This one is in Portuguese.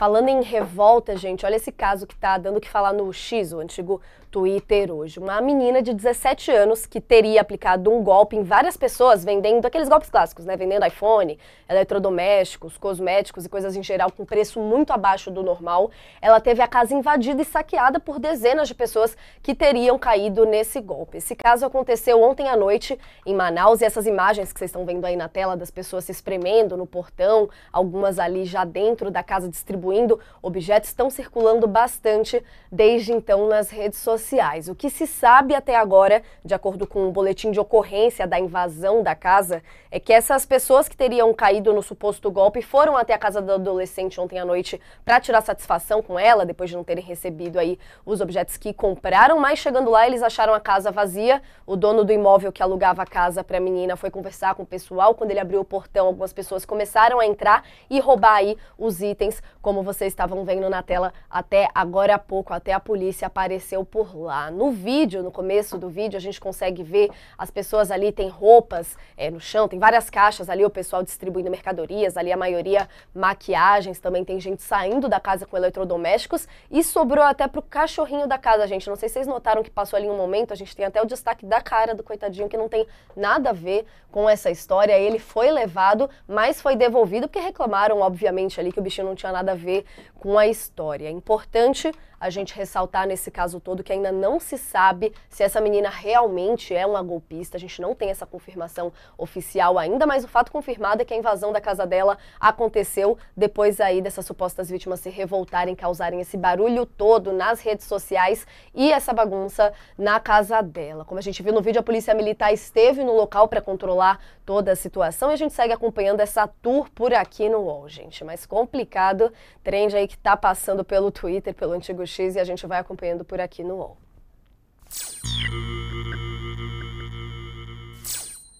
Falando em revolta, gente, olha esse caso que está dando que falar no X, o antigo Twitter hoje. Uma menina de 17 anos que teria aplicado um golpe em várias pessoas, vendendo aqueles golpes clássicos, né? Vendendo iPhone, eletrodomésticos, cosméticos e coisas em geral com preço muito abaixo do normal. Ela teve a casa invadida e saqueada por dezenas de pessoas que teriam caído nesse golpe. Esse caso aconteceu ontem à noite em Manaus e essas imagens que vocês estão vendo aí na tela das pessoas se espremendo no portão, algumas ali já dentro da casa distribuindo distribuindo, objetos estão circulando bastante desde então nas redes sociais. O que se sabe até agora, de acordo com o um boletim de ocorrência da invasão da casa, é que essas pessoas que teriam caído no suposto golpe foram até a casa da adolescente ontem à noite para tirar satisfação com ela, depois de não terem recebido aí os objetos que compraram, mas chegando lá eles acharam a casa vazia. O dono do imóvel que alugava a casa para a menina foi conversar com o pessoal, quando ele abriu o portão, algumas pessoas começaram a entrar e roubar aí os itens como como vocês estavam vendo na tela até agora há pouco, até a polícia apareceu por lá. No vídeo, no começo do vídeo, a gente consegue ver as pessoas ali, tem roupas é, no chão, tem várias caixas ali, o pessoal distribuindo mercadorias, ali a maioria maquiagens, também tem gente saindo da casa com eletrodomésticos e sobrou até pro cachorrinho da casa, gente. Não sei se vocês notaram que passou ali um momento, a gente tem até o destaque da cara do coitadinho que não tem nada a ver com essa história. Ele foi levado, mas foi devolvido porque reclamaram, obviamente, ali que o bichinho não tinha nada a ver ver com a história. É importante a gente ressaltar nesse caso todo que ainda não se sabe se essa menina realmente é uma golpista. A gente não tem essa confirmação oficial ainda, mas o fato confirmado é que a invasão da casa dela aconteceu depois aí dessas supostas vítimas se revoltarem, causarem esse barulho todo nas redes sociais e essa bagunça na casa dela. Como a gente viu no vídeo, a polícia militar esteve no local para controlar toda a situação e a gente segue acompanhando essa tour por aqui no UOL, gente. Mas complicado trend aí que está passando pelo Twitter, pelo antigo X, e a gente vai acompanhando por aqui no UOL.